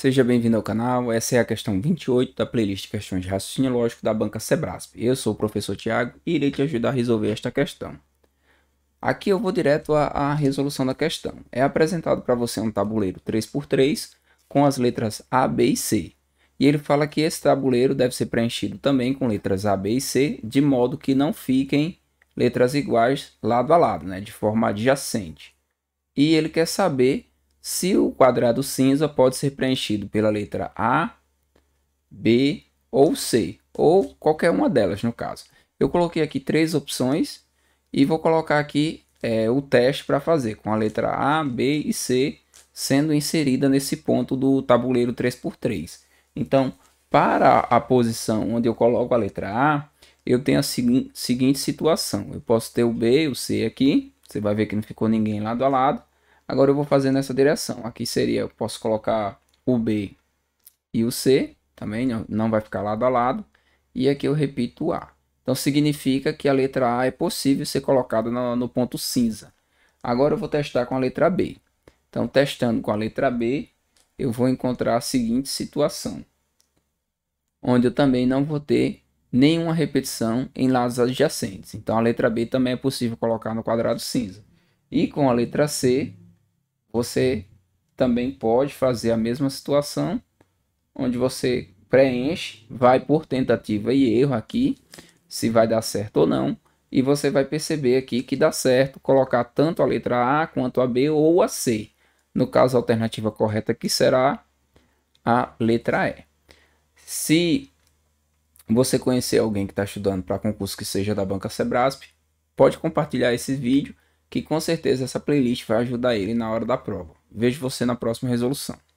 Seja bem-vindo ao canal, essa é a questão 28 da playlist Questões de Raciocínio Lógico da banca Sebrasp. Eu sou o professor Tiago e irei te ajudar a resolver esta questão. Aqui eu vou direto à, à resolução da questão. É apresentado para você um tabuleiro 3x3 com as letras A, B e C. E ele fala que esse tabuleiro deve ser preenchido também com letras A, B e C, de modo que não fiquem letras iguais lado a lado, né, de forma adjacente. E ele quer saber se o quadrado cinza pode ser preenchido pela letra A, B ou C, ou qualquer uma delas no caso. Eu coloquei aqui três opções e vou colocar aqui é, o teste para fazer com a letra A, B e C sendo inserida nesse ponto do tabuleiro 3x3. Então, para a posição onde eu coloco a letra A, eu tenho a segui seguinte situação. Eu posso ter o B e o C aqui. Você vai ver que não ficou ninguém lado a lado. Agora eu vou fazer nessa direção. Aqui seria, eu posso colocar o B e o C, também não vai ficar lado a lado. E aqui eu repito o A. Então significa que a letra A é possível ser colocada no, no ponto cinza. Agora eu vou testar com a letra B. Então testando com a letra B, eu vou encontrar a seguinte situação. Onde eu também não vou ter nenhuma repetição em lados adjacentes. Então a letra B também é possível colocar no quadrado cinza. E com a letra C, você também pode fazer a mesma situação, onde você preenche, vai por tentativa e erro aqui, se vai dar certo ou não, e você vai perceber aqui que dá certo colocar tanto a letra A quanto a B ou a C. No caso, a alternativa correta aqui será a letra E. Se você conhecer alguém que está estudando para concurso que seja da banca Sebrasp, pode compartilhar esse vídeo que com certeza essa playlist vai ajudar ele na hora da prova. Vejo você na próxima resolução.